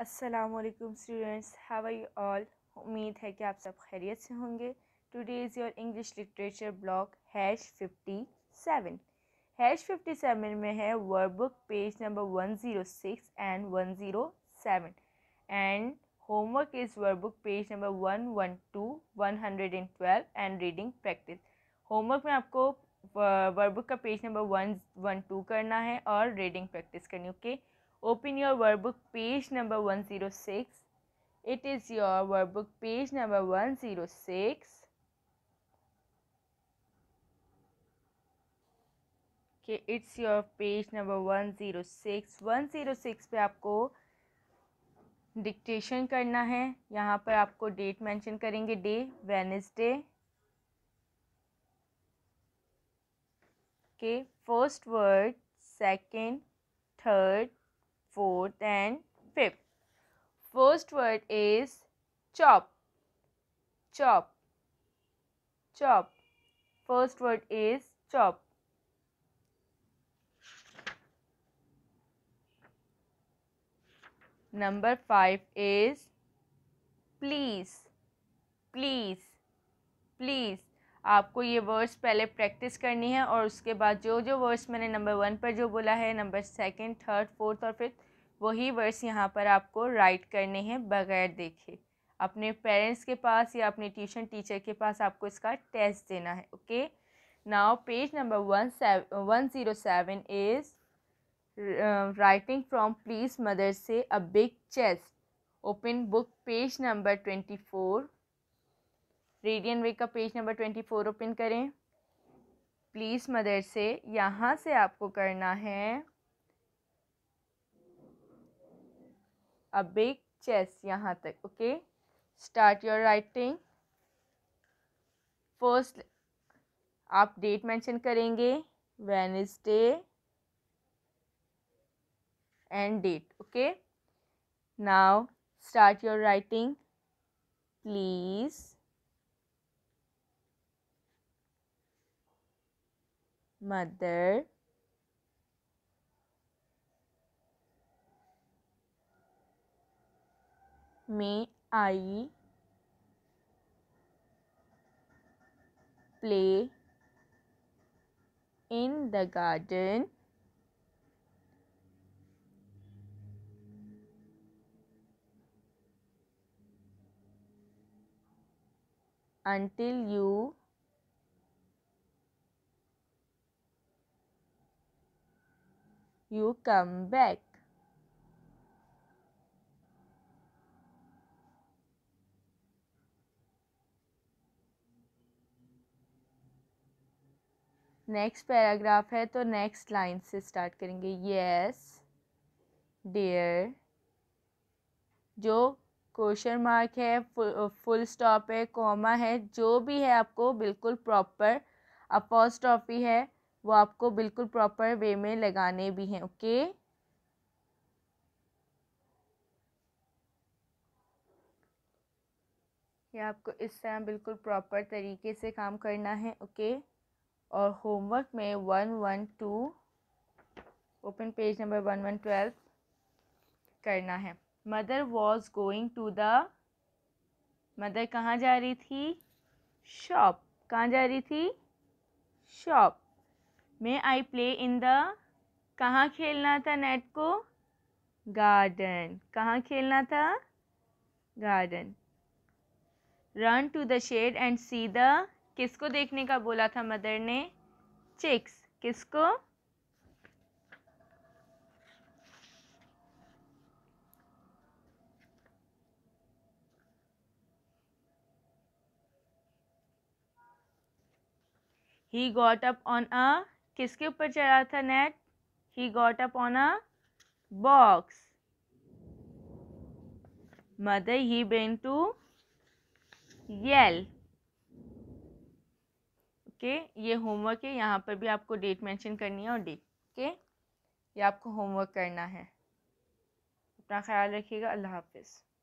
असलकुम students have I you all उम्मीद है कि आप सब खैरियत से होंगे today is your English literature blog hash fifty seven hash fifty seven में है workbook page number one zero six and one zero seven and homework is workbook page number one one two one hundred and twelve and reading practice homework में आपको workbook uh, का page number one one two करना है और reading practice करनी okay okay? Open your work book page number one zero six it is your work book page number one zero six के it's your page number one zero six one zero six पर आपको dictation करना है यहाँ पर आपको date mention करेंगे day Wednesday के first word second third fourth and fifth. First word is chop, chop, chop. First word is chop. Number 5 is please, please, please. आपको ये वर्ड्स पहले प्रैक्टिस करनी है और उसके बाद जो जो वर्ड्स मैंने नंबर वन पर जो बोला है नंबर सेकंड थर्ड फोर्थ और फिफ्थ वही वर्ड्स यहाँ पर आपको राइट करने हैं बगैर देखे अपने पेरेंट्स के पास या अपने ट्यूशन टीचर के पास आपको इसका टेस्ट देना है okay now page number one seven one zero seven is writing from please mother से a big chest open book page number twenty four रेडियन वे का page number twenty four open करें प्लीज़ मदर से यहाँ से आपको करना है अ बिग चेस यहाँ तक okay start your writing first आप डेट मेंशन करेंगे Wednesday and date okay now start your writing please mother May I play in the garden? until you you come back next paragraph है तो next line से start करेंगे yes dear जो question mark है full stop uh, है comma है जो भी है आपको बिल्कुल प्रॉपर अपॉस्ट्रॉफी है वो आपको बिल्कुल प्रॉपर वे में लगाने भी हैं ओके okay? ये आपको इस तरह बिल्कुल प्रॉपर तरीके से काम करना है ओके okay? और होमवर्क में one one two open page number one one twelve करना है mother was going to the mother कहाँ जा रही थी शॉप कहाँ जा रही थी shop may I play in the कहाँ खेलना था नेट को गार्डन कहाँ खेलना था garden run to the shed and see the किसको देखने का बोला था मदर ने चिक्स किसको he got up on a किसके ऊपर चढ़ा था Ned he got up on a box mother he began to yell के ये होमवर्क है यहाँ पर भी आपको डेट मेंशन करनी है और डेट के ये आपको होमवर्क करना है अपना ख्याल रखिएगा अल्लाह हाफिज़